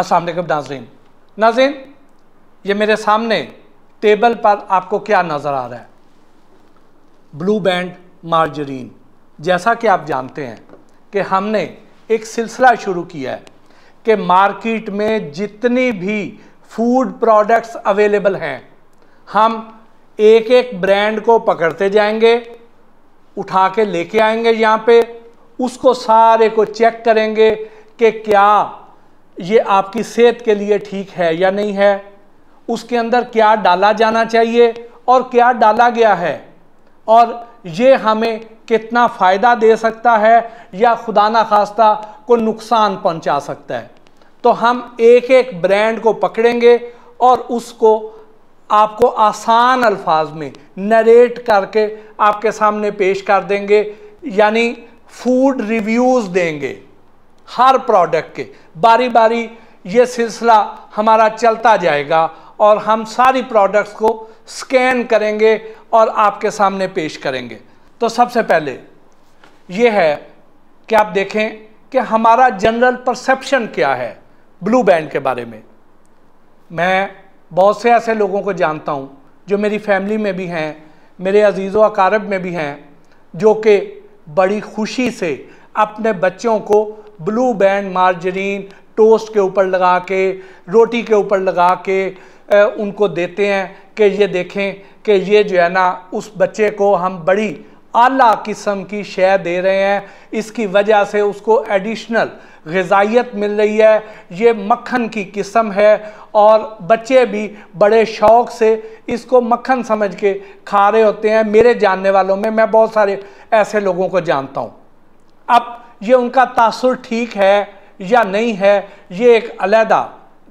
असल नाजीन नाजीन ये मेरे सामने टेबल पर आपको क्या नज़र आ रहा है ब्लू बैंड मार्जरीन जैसा कि आप जानते हैं कि हमने एक सिलसिला शुरू किया है कि मार्केट में जितनी भी फूड प्रोडक्ट्स अवेलेबल हैं हम एक एक ब्रांड को पकड़ते जाएंगे उठा के लेके आएंगे यहाँ पे उसको सारे को चेक करेंगे कि क्या ये आपकी सेहत के लिए ठीक है या नहीं है उसके अंदर क्या डाला जाना चाहिए और क्या डाला गया है और ये हमें कितना फ़ायदा दे सकता है या खुदा ना खास्ता को नुकसान पहुंचा सकता है तो हम एक एक ब्रांड को पकड़ेंगे और उसको आपको आसान अल्फाज में नरेट करके आपके सामने पेश कर देंगे यानी फूड रिव्यूज़ देंगे हर प्रोडक्ट के बारी बारी ये सिलसिला हमारा चलता जाएगा और हम सारी प्रोडक्ट्स को स्कैन करेंगे और आपके सामने पेश करेंगे तो सबसे पहले ये है कि आप देखें कि हमारा जनरल परसेप्शन क्या है ब्लू बैंड के बारे में मैं बहुत से ऐसे लोगों को जानता हूँ जो मेरी फैमिली में भी हैं मेरे अजीज़ अकारब में भी हैं जो कि बड़ी खुशी से अपने बच्चों को ब्लू बैंड मार्जरीन टोस्ट के ऊपर लगा के रोटी के ऊपर लगा के ए, उनको देते हैं कि ये देखें कि ये जो है ना उस बच्चे को हम बड़ी आला किस्म की शय दे रहे हैं इसकी वजह से उसको एडिशनल गजाइत मिल रही है ये मक्खन की किस्म है और बच्चे भी बड़े शौक़ से इसको मक्खन समझ के खा रहे होते हैं मेरे जानने वालों में मैं बहुत सारे ऐसे लोगों को जानता हूँ अब ये उनका तासुर ठीक है या नहीं है ये एक अलहदा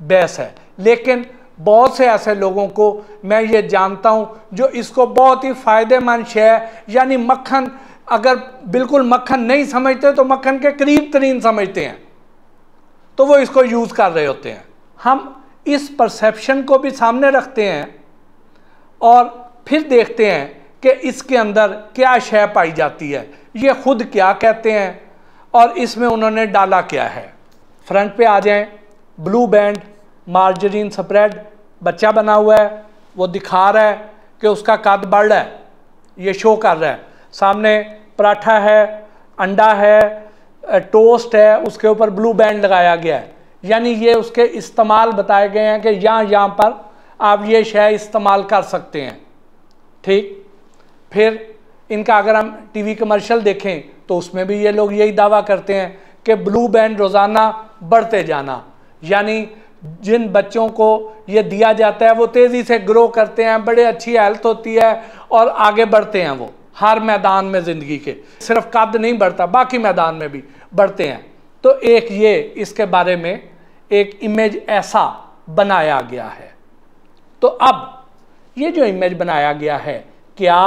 बहस है लेकिन बहुत से ऐसे लोगों को मैं ये जानता हूँ जो इसको बहुत ही फ़ायदेमंद है यानी मक्खन अगर बिल्कुल मक्खन नहीं समझते तो मक्खन के करीब तरीन समझते हैं तो वो इसको यूज़ कर रहे होते हैं हम इस परसेप्शन को भी सामने रखते हैं और फिर देखते हैं कि इसके अंदर क्या शय पाई जाती है ये खुद क्या कहते हैं और इसमें उन्होंने डाला क्या है फ्रंट पे आ जाएं ब्लू बैंड मार्जरीन स्प्रेड बच्चा बना हुआ है वो दिखा रहा है कि उसका कद बढ़ रहा है ये शो कर रहा है सामने पराठा है अंडा है टोस्ट है उसके ऊपर ब्लू बैंड लगाया गया है यानी ये उसके इस्तेमाल बताए गए हैं कि यहाँ यहाँ पर आप ये शय इस्तेमाल कर सकते हैं ठीक फिर इनका अगर हम टीवी कमर्शियल देखें तो उसमें भी ये लोग यही दावा करते हैं कि ब्लू बैंड रोज़ाना बढ़ते जाना यानी जिन बच्चों को ये दिया जाता है वो तेज़ी से ग्रो करते हैं बड़े अच्छी हेल्थ होती है और आगे बढ़ते हैं वो हर मैदान में ज़िंदगी के सिर्फ कद नहीं बढ़ता बाकी मैदान में भी बढ़ते हैं तो एक ये इसके बारे में एक इमेज ऐसा बनाया गया है तो अब ये जो इमेज बनाया गया है क्या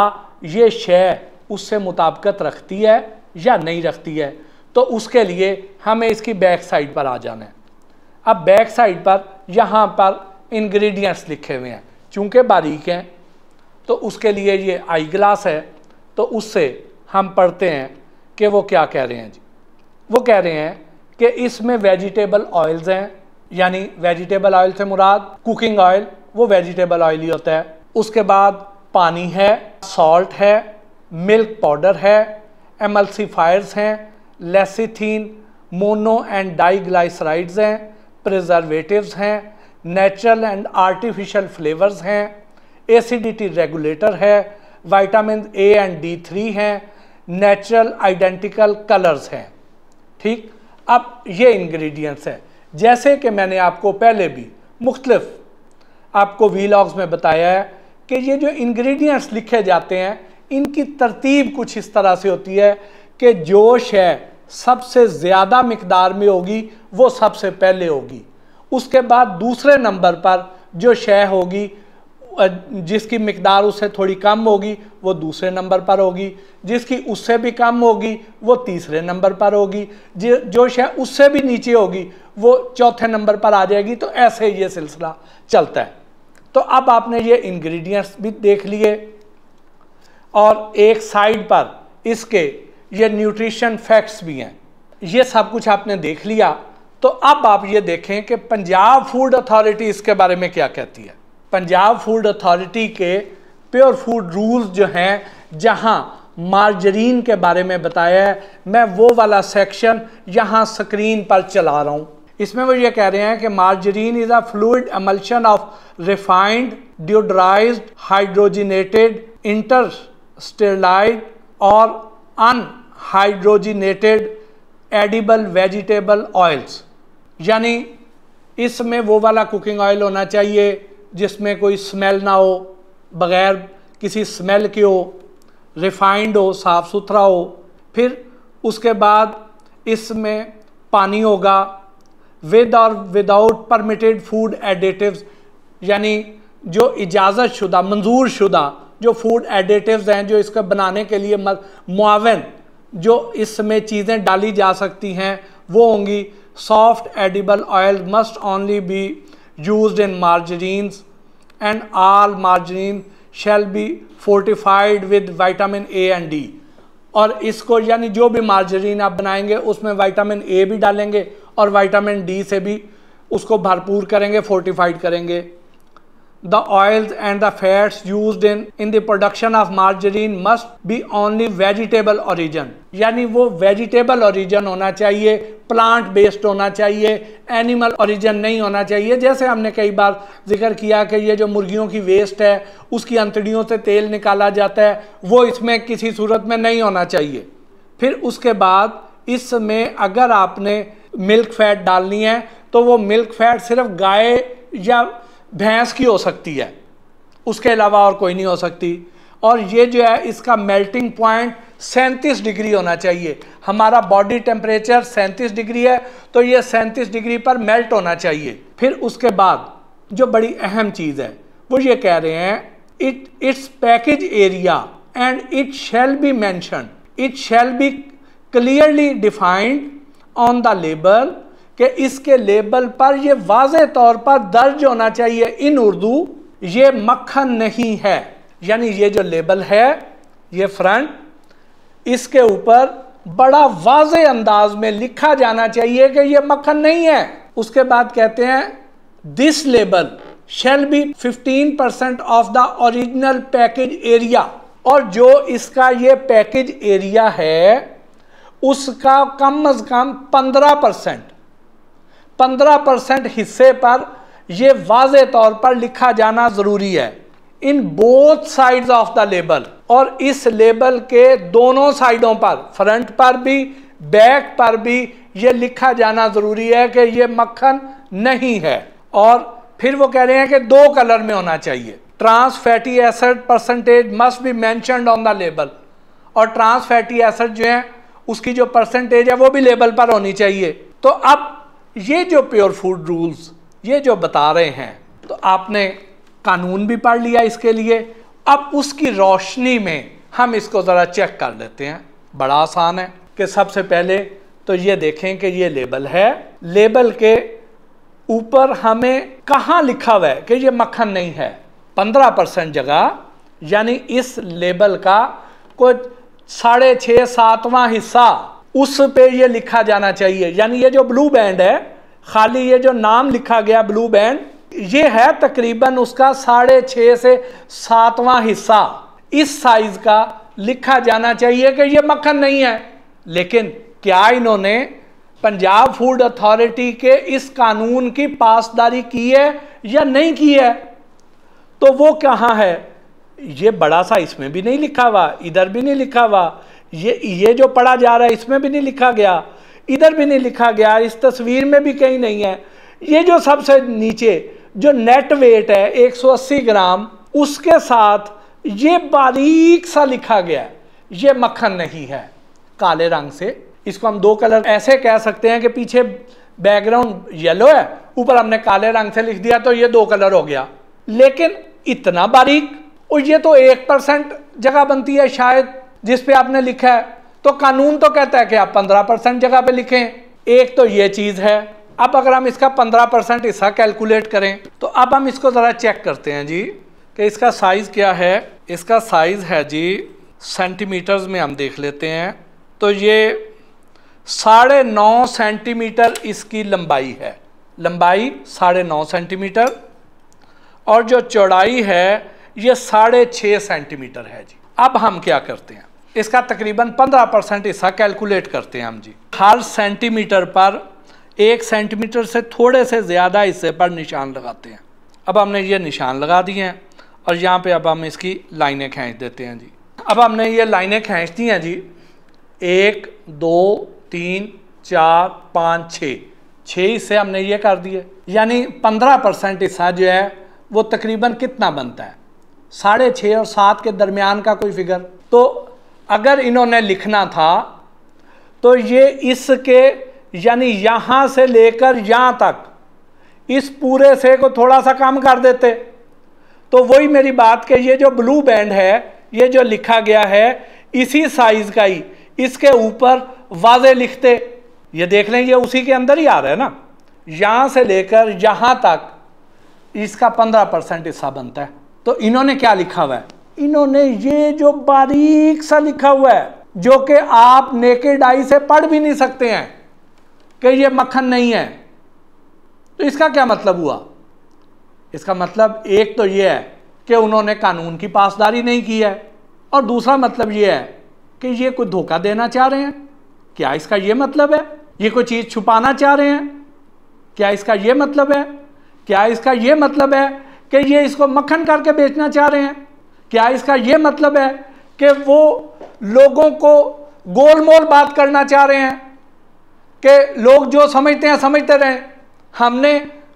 ये शय उससे मुताबकत रखती है या नहीं रखती है तो उसके लिए हमें इसकी बैक साइड पर आ जाना है अब बैक साइड पर यहाँ पर इंग्रेडिएंट्स लिखे हुए हैं चूँकि बारीक हैं तो उसके लिए ये आई ग्लास है तो उससे हम पढ़ते हैं कि वो क्या कह रहे हैं जी वो कह रहे हैं कि इसमें वेजिटेबल ऑयल्स हैं यानी वेजिटेबल ऑयल से मुराद कुकिंग ऑयल वो वेजिटेबल ऑयल ही होता है उसके बाद पानी है सॉल्ट है मिल्क पाउडर है एमल्सीफायर्स हैं लेसिथीन मोनो एंड डाइग्लाइसराइड्स हैं प्रिजर्वेटिव्स हैं नेचुरल एंड आर्टिफिशियल फ्लेवर्स हैं एसिडिटी रेगुलेटर है vitamin A and D three हैं नेचुरल आइडेंटिकल कलर्स हैं ठीक अब ये इंग्रेडिएंट्स हैं जैसे कि मैंने आपको पहले भी मुख्तलफ आपको वीलॉग्स में बताया है कि ये जो इंग्रेडिएंट्स लिखे जाते हैं इनकी तरतीब कुछ इस तरह से होती है कि जोश है सबसे ज़्यादा मकदार में होगी वो सबसे पहले होगी उसके बाद दूसरे नंबर पर जो शय होगी जिसकी मकदार उससे थोड़ी कम होगी वो दूसरे नंबर पर होगी जिसकी उससे भी कम होगी वो तीसरे नंबर पर होगी जो शय उससे भी नीचे होगी वो चौथे नंबर पर आ जाएगी तो ऐसे ये सिलसिला चलता है तो अब आपने ये इंग्रेडिएंट्स भी देख लिए और एक साइड पर इसके ये न्यूट्रिशन फैक्ट्स भी हैं ये सब कुछ आपने देख लिया तो अब आप ये देखें कि पंजाब फूड अथॉरिटी इसके बारे में क्या कहती है पंजाब फूड अथॉरिटी के प्योर फूड रूल्स जो हैं जहां मार्जरीन के बारे में बताया है मैं वो वाला सेक्शन यहाँ स्क्रीन पर चला रहा हूँ इसमें वो ये कह रहे हैं कि margarine is a fluid emulsion of refined deodorised hydrogenated inter sterilized और अनहाइड्रोजिनेटेड एडिबल वेजिटेबल ऑयल्स यानी इसमें वो वाला कुकिंग ऑयल होना चाहिए जिसमें कोई स्मेल ना हो बगैर किसी स्मेल के हो रिफाइंड हो साफ़ सुथरा हो फिर उसके बाद इसमें पानी होगा विद और विदाउट परमिटेड फूड एडिटिव्स यानी जो इजाज़त शुदा मंजूर शुदा जो फूड एडिटिव्स हैं जो इसका बनाने के लिए मुआवन जो इसमें चीज़ें डाली जा सकती हैं वो होंगी soft edible oil must only be use in margarines and all margarine shall be fortified with vitamin A and D और इसको यानी जो भी मार्जरीन आप बनाएंगे उसमें वाइटामिन ए भी डालेंगे और वाइटामिन डी से भी उसको भरपूर करेंगे फोर्टिफाइड करेंगे The oils and the fats used in in the production of margarine must be only vegetable origin यानी वो वेजिटेबल ओरिजन होना चाहिए प्लांट बेस्ड होना चाहिए एनिमल ओरिजन नहीं होना चाहिए जैसे हमने कई बार जिक्र किया कि ये जो मुर्गियों की वेस्ट है उसकी अंतड़ियों से तेल निकाला जाता है वो इसमें किसी सूरत में नहीं होना चाहिए फिर उसके बाद इसमें अगर आपने मिल्क फैट डालनी है तो वो मिल्क फैट सिर्फ गाय या भैंस की हो सकती है उसके अलावा और कोई नहीं हो सकती और ये जो है इसका मेल्टिंग पॉइंट सैंतीस डिग्री होना चाहिए हमारा बॉडी टेम्परेचर सैंतीस डिग्री है तो ये सैंतीस डिग्री पर मेल्ट होना चाहिए फिर उसके बाद जो बड़ी अहम चीज़ है वो ये कह रहे हैं it it's package area and it shall be mention it shall be clearly defined on the label कि इसके लेबल पर यह वाज तौर पर दर्ज होना चाहिए इन उर्दू ये मक्खन नहीं है यानी ये जो लेबल है ये फ्रंट इसके ऊपर बड़ा वाज अंदाज में लिखा जाना चाहिए कि यह मक्खन नहीं है उसके बाद कहते हैं this label shall be 15 percent of the original package area और जो इसका ये पैकेज एरिया है उसका कम अज कम 15 परसेंट पंद्रह परसेंट हिस्से पर यह वाज तौर पर लिखा जाना ज़रूरी है in both sides of the label और इस लेबल के दोनों साइडों पर फ्रंट पर भी बैक पर भी ये लिखा जाना ज़रूरी है कि ये मक्खन नहीं है और फिर वो कह रहे हैं कि दो कलर में होना चाहिए trans fatty acid percentage must be mentioned on the label और ट्रांस फैटी एसिड जो है उसकी जो परसेंटेज है वो भी लेबल पर होनी चाहिए तो अब ये जो प्योर फूड रूल्स ये जो बता रहे हैं तो आपने कानून भी पढ़ लिया इसके लिए अब उसकी रोशनी में हम इसको ज़रा चेक कर लेते हैं बड़ा आसान है कि सबसे पहले तो ये देखें कि ये लेबल है लेबल के ऊपर हमें कहाँ लिखा हुआ है कि ये मक्खन नहीं है पंद्रह परसेंट जगह यानी इस लेबल का कुछ साढ़े छः सातवां हिस्सा उस पे ये लिखा जाना चाहिए यानी ये जो ब्लू बैंड है खाली ये जो नाम लिखा गया ब्लू बैंड ये है तकरीबन उसका साढ़े छः से सातवां हिस्सा इस साइज का लिखा जाना चाहिए कि ये मक्खन नहीं है लेकिन क्या इन्होंने पंजाब फूड अथॉरिटी के इस कानून की पासदारी की है या नहीं की है तो वो कहाँ है ये बड़ा सा इसमें भी नहीं लिखा हुआ इधर भी नहीं लिखा हुआ ये ये जो पढ़ा जा रहा है इसमें भी नहीं लिखा गया इधर भी नहीं लिखा गया इस तस्वीर में भी कहीं नहीं है ये जो सबसे नीचे जो नेट वेट है 180 ग्राम उसके साथ ये बारीक सा लिखा गया है ये मक्खन नहीं है काले रंग से इसको हम दो कलर ऐसे कह सकते हैं कि पीछे बैकग्राउंड येलो है ऊपर हमने काले रंग से लिख दिया तो ये दो कलर हो गया लेकिन इतना बारीक और ये तो एक परसेंट जगह बनती है शायद जिस पे आपने लिखा है तो कानून तो कहता है कि आप 15 परसेंट जगह पे लिखें एक तो ये चीज़ है अब अगर हम इसका 15 परसेंट हिस्सा कैलकुलेट करें तो अब हम इसको ज़रा चेक करते हैं जी कि इसका साइज़ क्या है इसका साइज़ है जी सेंटीमीटर्स में हम देख लेते हैं तो ये साढ़े नौ सेंटीमीटर इसकी लंबाई है लंबाई साढ़े नौ सेंटीमीटर और जो चौड़ाई है ये साढ़े छः सेंटीमीटर है जी अब हम क्या करते हैं इसका तकरीबन 15 परसेंट हिस्सा कैलकुलेट करते हैं हम जी हर सेंटीमीटर पर एक सेंटीमीटर से थोड़े से ज़्यादा हिस्से पर निशान लगाते हैं अब हमने ये निशान लगा दिए हैं और यहाँ पे अब हम इसकी लाइनें खींच देते हैं जी अब हमने ये लाइनें खींच दी हैं जी एक दो तीन चार पाँच छः छः हिस्से हमने ये कर दिए यानी पंद्रह परसेंट हिस्सा जो है वो तकरीबन कितना बनता है साढ़े छः और सात के दरमियान का कोई फिगर तो अगर इन्होंने लिखना था तो ये इसके यानी यहाँ से लेकर यहाँ तक इस पूरे से को थोड़ा सा कम कर देते तो वही मेरी बात कि ये जो ब्लू बैंड है ये जो लिखा गया है इसी साइज़ का ही इसके ऊपर वाजे लिखते ये देख लें ये उसी के अंदर ही आ रहा है ना यहाँ से लेकर यहाँ तक इसका पंद्रह परसेंट हिस्सा बनता है तो इन्होंने क्या लिखा हुआ है इन्होंने ये जो बारीक सा लिखा हुआ है जो कि आप नेकेड आई से पढ़ भी नहीं सकते हैं कि ये मक्खन नहीं है तो इसका क्या मतलब हुआ इसका मतलब एक तो ये है कि उन्होंने कानून की पासदारी नहीं की है और दूसरा मतलब ये है कि ये कोई धोखा देना चाह रहे हैं क्या इसका ये मतलब है ये कोई चीज़ छुपाना चाह रहे हैं क्या इसका ये मतलब है क्या इसका ये मतलब है कि ये इसको मक्खन करके बेचना चाह रहे हैं क्या इसका ये मतलब है कि वो लोगों को गोलमोल बात करना चाह रहे हैं कि लोग जो समझते हैं समझते रहें हमने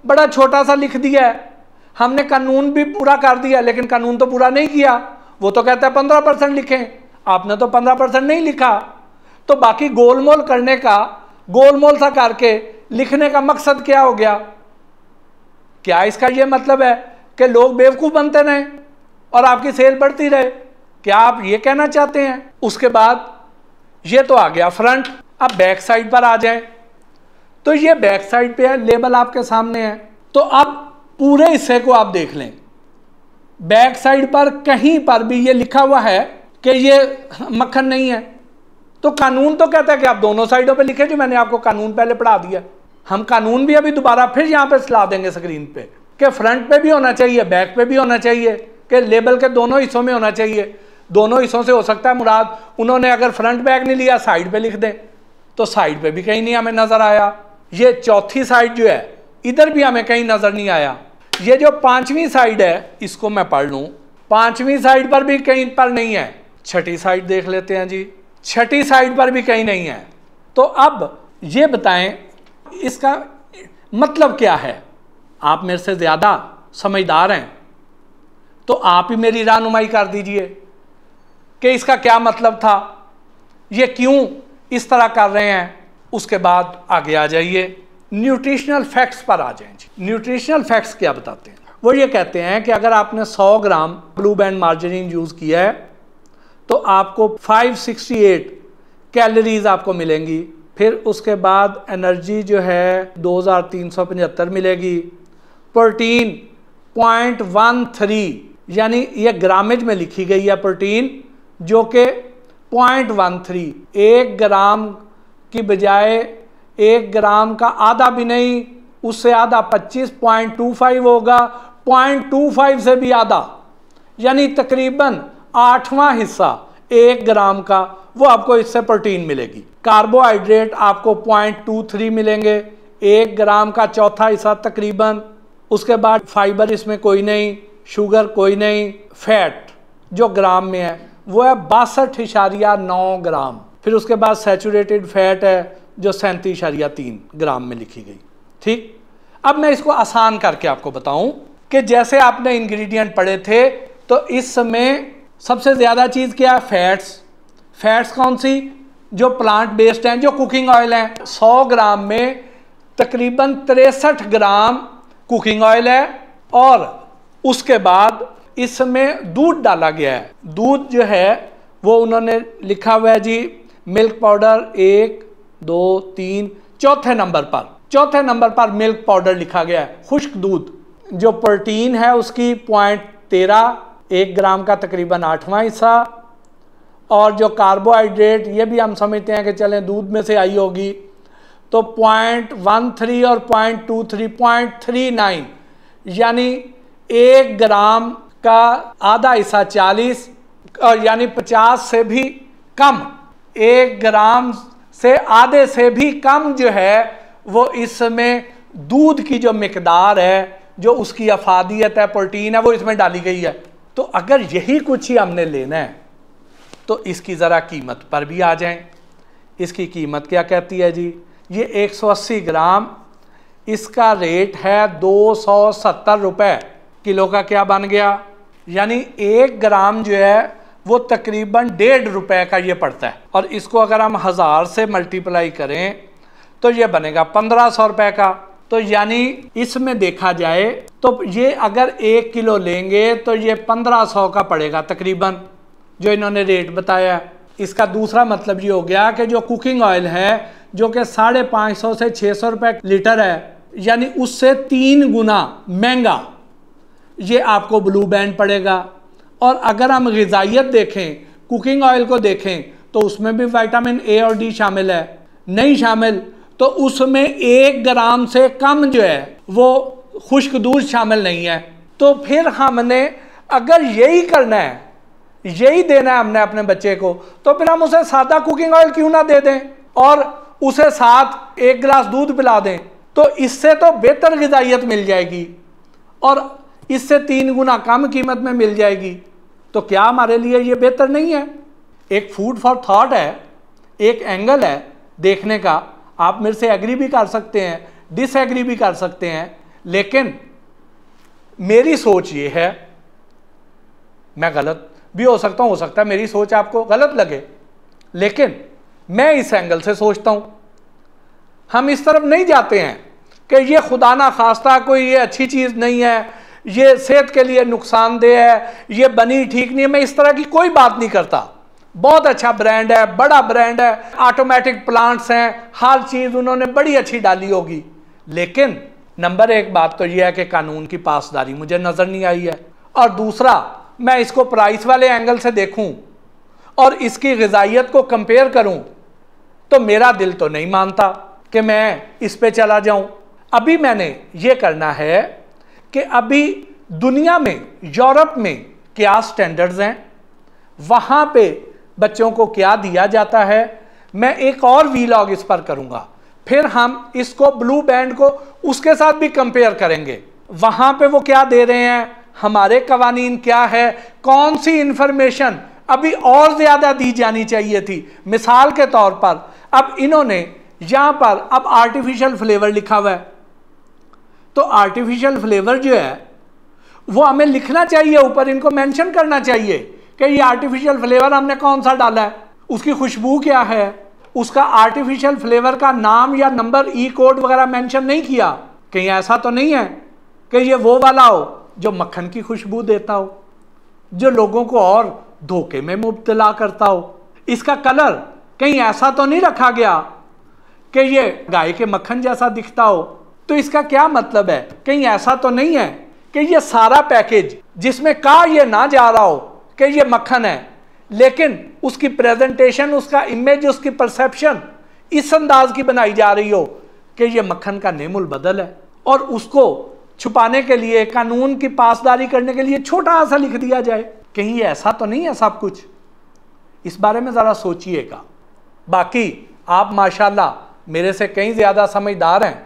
बड़ा छोटा सा लिख दिया है हमने कानून भी पूरा कर दिया लेकिन कानून तो पूरा नहीं किया वो तो कहता है पंद्रह परसेंट लिखें आपने तो पंद्रह परसेंट नहीं लिखा तो बाकी गोलमोल करने का गोलमोल सा करके लिखने का मकसद क्या हो गया क्या इसका ये मतलब है कि लोग बेवकूफ़ बनते रहें और आपकी सेल बढ़ती रहे क्या आप ये कहना चाहते हैं उसके बाद ये तो आ गया फ्रंट अब बैक साइड पर आ जाए तो ये बैक साइड पे है लेबल आपके सामने है तो अब पूरे हिस्से को आप देख लें बैक साइड पर कहीं पर भी ये लिखा हुआ है कि ये मक्खन नहीं है तो कानून तो कहता है कि आप दोनों साइडों पे लिखे जो मैंने आपको कानून पहले पढ़ा दिया हम कानून भी अभी दोबारा फिर यहां पे सलाह देंगे स्क्रीन पे कि फ्रंट पे भी होना चाहिए बैक पे भी होना चाहिए कि लेबल के दोनों हिस्सों में होना चाहिए दोनों हिस्सों से हो सकता है मुराद उन्होंने अगर फ्रंट बैग नहीं लिया साइड पे लिख दें तो साइड पे भी कहीं नहीं हमें नज़र आया ये चौथी साइड जो है इधर भी हमें कहीं नज़र नहीं आया ये जो पांचवी साइड है इसको मैं पढ़ लूँ पांचवी साइड पर भी कहीं पर नहीं है छठी साइड देख लेते हैं जी छठी साइड पर भी कहीं नहीं है तो अब ये बताएं इसका मतलब क्या है आप मेरे से ज़्यादा समझदार हैं तो आप ही मेरी रहनुमाई कर दीजिए कि इसका क्या मतलब था ये क्यों इस तरह कर रहे हैं उसके बाद आगे आ जाइए न्यूट्रिशनल फैक्ट्स पर आ जाएं जी न्यूट्रिशनल फैक्ट्स क्या बताते हैं वो ये कहते हैं कि अगर आपने 100 gram blue band margarine use किया है तो आपको 568 कैलोरीज आपको मिलेंगी फिर उसके बाद एनर्जी जो है 2375 मिलेगी प्रोटीन पॉइंट यानी यह ग्रामेज में लिखी गई है प्रोटीन जो कि पॉइंट वन थ्री एक ग्राम की बजाय एक ग्राम का आधा भी नहीं उससे आधा पच्चीस पॉइंट टू फाइव होगा पॉइंट टू फाइव से भी आधा यानी तकरीबन आठवां हिस्सा एक ग्राम का वो आपको इससे प्रोटीन मिलेगी कार्बोहाइड्रेट आपको पॉइंट टू थ्री मिलेंगे एक ग्राम का चौथा हिस्सा तकरीबन उसके बाद फाइबर इसमें कोई नहीं शुगर कोई नहीं फैट जो ग्राम में है वो है बासठ इशारिया नौ ग्राम फिर उसके बाद सेचूरेटेड फैट है जो सैंतीस इशारिया तीन ग्राम में लिखी गई ठीक अब मैं इसको आसान करके आपको बताऊं कि जैसे आपने इंग्रेडिएंट पढ़े थे तो इसमें सबसे ज़्यादा चीज़ क्या है फैट्स फैट्स कौन सी जो प्लांट बेस्ड हैं जो कुकिंग ऑयल हैं 100 ग्राम में तकरीबन तिरसठ ग्राम कुकिंग ऑयल है और उसके बाद इसमें दूध डाला गया है दूध जो है वो उन्होंने लिखा हुआ है जी मिल्क पाउडर एक दो तीन चौथे नंबर पर चौथे नंबर पर मिल्क पाउडर लिखा गया है खुश्क दूध जो प्रोटीन है उसकी पॉइंट तेरह एक ग्राम का तकरीबन आठवां हिस्सा और जो कार्बोहाइड्रेट ये भी हम समझते हैं कि चलें दूध में से आई होगी तो पॉइंट वन थ्री और point two three point three nine यानी एक ग्राम का आधा हिस्सा चालीस और यानी पचास से भी कम एक ग्राम से आधे से भी कम जो है वो इसमें दूध की जो मकदार है जो उसकी अफादियत है प्रोटीन है वो इसमें डाली गई है तो अगर यही कुछ ही हमने लेना है तो इसकी ज़रा कीमत पर भी आ जाएं इसकी कीमत क्या कहती है जी ये 180 ग्राम इसका रेट है दो सौ सत्तर रुपये किलो का क्या बन गया यानी एक ग्राम जो है वो तकरीबन डेढ़ रुपए का ये पड़ता है और इसको अगर हम हज़ार से मल्टीप्लाई करें तो ये बनेगा पंद्रह सौ रुपये का तो यानी इसमें देखा जाए तो ये अगर एक किलो लेंगे तो ये पंद्रह सौ का पड़ेगा तकरीबन जो इन्होंने रेट बताया इसका दूसरा मतलब ये हो गया कि जो कुकिंग ऑयल है जो कि साढ़े पाँच सौ से छः सौ रुपये लीटर है यानी उससे तीन गुना महंगा ये आपको ब्लू बैंड पड़ेगा और अगर हम गजाइत देखें कुकिंग ऑयल को देखें तो उसमें भी विटामिन ए और डी शामिल है नहीं शामिल तो उसमें एक ग्राम से कम जो है वो खुश्क दूध शामिल नहीं है तो फिर हमने अगर यही करना है यही देना है हमने अपने बच्चे को तो फिर हम उसे सादा कुकिंग ऑयल क्यों ना दे दें और उसे साथ एक गिलास दूध पिला दें तो इससे तो बेहतर गजाइत मिल जाएगी और इससे तीन गुना कम कीमत में मिल जाएगी तो क्या हमारे लिए ये बेहतर नहीं है एक फूड फॉर थॉट है एक एंगल है देखने का आप मेरे से एग्री भी कर सकते हैं डिसएग्री भी कर सकते हैं लेकिन मेरी सोच ये है मैं गलत भी हो सकता हूँ हो सकता है मेरी सोच आपको गलत लगे लेकिन मैं इस एंगल से सोचता हूँ हम इस तरफ नहीं जाते हैं कि ये खुदा ना खास्ता कोई ये अच्छी चीज़ नहीं है ये सेहत के लिए नुकसानदेह है ये बनी ठीक नहीं है मैं इस तरह की कोई बात नहीं करता बहुत अच्छा ब्रांड है बड़ा ब्रांड है ऑटोमेटिक प्लांट्स हैं हर चीज़ उन्होंने बड़ी अच्छी डाली होगी लेकिन नंबर एक बात तो यह है कि कानून की पासदारी मुझे नज़र नहीं आई है और दूसरा मैं इसको प्राइस वाले एंगल से देखूं और इसकी गजाइत को कंपेयर करूं तो मेरा दिल तो नहीं मानता कि मैं इस पे चला जाऊं अभी मैंने ये करना है कि अभी दुनिया में यूरोप में क्या स्टैंडर्ड्स हैं वहाँ पे बच्चों को क्या दिया जाता है मैं एक और वीलॉग इस पर करूँगा फिर हम इसको ब्लू बैंड को उसके साथ भी कंपेयर करेंगे वहाँ पे वो क्या दे रहे हैं हमारे कवानीन क्या है कौन सी इन्फॉर्मेशन अभी और ज़्यादा दी जानी चाहिए थी मिसाल के तौर पर अब इन्होंने यहाँ पर अब आर्टिफिशियल फ्लेवर लिखा हुआ है तो आर्टिफिशियल फ्लेवर जो है वो हमें लिखना चाहिए ऊपर इनको मेंशन करना चाहिए कि ये आर्टिफिशियल फ्लेवर हमने कौन सा डाला है उसकी खुशबू क्या है उसका आर्टिफिशियल फ्लेवर का नाम या नंबर ई कोड वगैरह मेंशन नहीं किया कहीं ऐसा तो नहीं है कि ये वो वाला हो जो मक्खन की खुशबू देता हो जो लोगों को और धोखे में मुबतला करता हो इसका कलर कहीं ऐसा तो नहीं रखा गया कि ये गाय के मक्खन जैसा दिखता हो तो इसका क्या मतलब है कहीं ऐसा तो नहीं है कि ये सारा पैकेज जिसमें कहा यह ना जा रहा हो कि ये मक्खन है लेकिन उसकी प्रेजेंटेशन उसका इमेज उसकी परसेप्शन इस अंदाज की बनाई जा रही हो कि ये मक्खन का नेमुल बदल है और उसको छुपाने के लिए कानून की पासदारी करने के लिए छोटा सा लिख दिया जाए कहीं ऐसा तो नहीं है सब कुछ इस बारे में ज़रा सोचिएगा बाकी आप माशाल्लाह मेरे से कहीं ज़्यादा समझदार हैं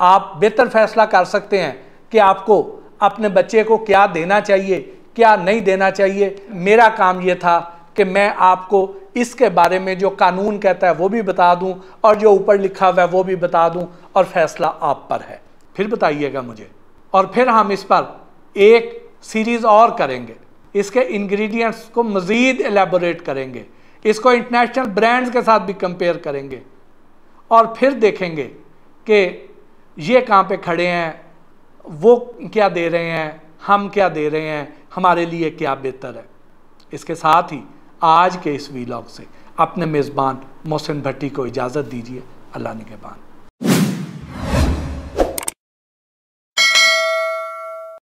आप बेहतर फैसला कर सकते हैं कि आपको अपने बच्चे को क्या देना चाहिए क्या नहीं देना चाहिए मेरा काम ये था कि मैं आपको इसके बारे में जो कानून कहता है वो भी बता दूं और जो ऊपर लिखा हुआ है वो भी बता दूं और फैसला आप पर है फिर बताइएगा मुझे और फिर हम इस पर एक सीरीज़ और करेंगे इसके इंग्रेडिएंट्स को मज़ीद एलेबोरेट करेंगे इसको इंटरनेशनल ब्रांड्स के साथ भी कंपेयर करेंगे और फिर देखेंगे कि ये कहाँ पे खड़े हैं वो क्या दे रहे हैं हम क्या दे रहे हैं हमारे लिए क्या बेहतर है इसके साथ ही आज के इस वीलॉग से अपने मेज़बान मोहसिन भट्टी को इजाज़त दीजिए अल्लाह ने बाद